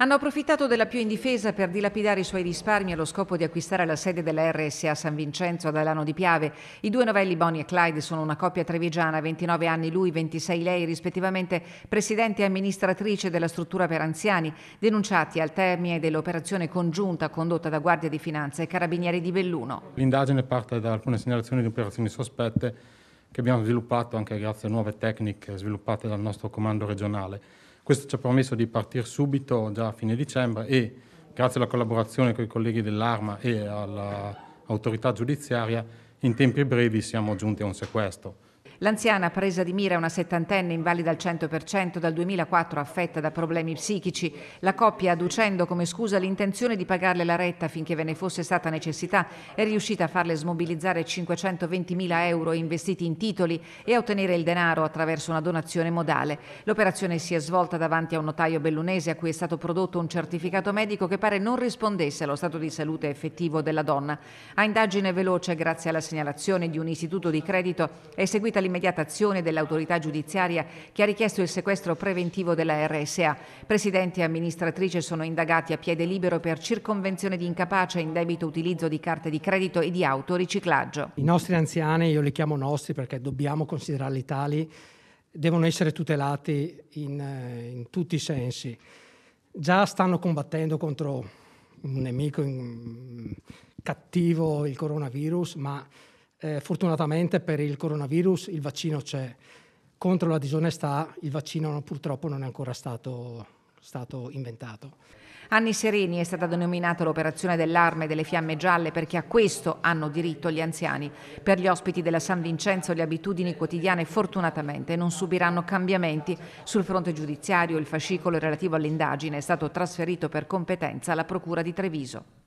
hanno approfittato della più indifesa per dilapidare i suoi risparmi allo scopo di acquistare la sede della RSA San Vincenzo ad Alano di Piave. I due novelli Bonnie e Clyde sono una coppia trevigiana, 29 anni lui, 26 lei, rispettivamente presidente e amministratrice della struttura per anziani, denunciati al termine dell'operazione congiunta condotta da Guardia di Finanza e Carabinieri di Belluno. L'indagine parte da alcune segnalazioni di operazioni sospette che abbiamo sviluppato anche grazie a nuove tecniche sviluppate dal nostro comando regionale. Questo ci ha permesso di partire subito già a fine dicembre e grazie alla collaborazione con i colleghi dell'Arma e all'autorità giudiziaria in tempi brevi siamo giunti a un sequestro. L'anziana presa di mira è una settantenne invalida al 100% dal 2004 affetta da problemi psichici. La coppia, adducendo come scusa l'intenzione di pagarle la retta finché ve ne fosse stata necessità, è riuscita a farle smobilizzare 520.000 euro investiti in titoli e a ottenere il denaro attraverso una donazione modale. L'operazione si è svolta davanti a un notaio bellunese a cui è stato prodotto un certificato medico che pare non rispondesse allo stato di salute effettivo della donna. A indagine veloce, grazie alla segnalazione di un istituto di credito, è seguita l'immediata azione dell'autorità giudiziaria che ha richiesto il sequestro preventivo della RSA. Presidente e amministratrice sono indagati a piede libero per circonvenzione di incapace, indebito utilizzo di carte di credito e di autoriciclaggio. I nostri anziani, io li chiamo nostri perché dobbiamo considerarli tali, devono essere tutelati in, eh, in tutti i sensi. Già stanno combattendo contro un nemico mm, cattivo, il coronavirus, ma eh, fortunatamente per il coronavirus il vaccino c'è. Contro la disonestà il vaccino purtroppo non è ancora stato, stato inventato. Anni Sereni è stata denominata l'operazione dell'arme delle fiamme gialle perché a questo hanno diritto gli anziani. Per gli ospiti della San Vincenzo le abitudini quotidiane fortunatamente non subiranno cambiamenti. Sul fronte giudiziario il fascicolo relativo all'indagine è stato trasferito per competenza alla Procura di Treviso.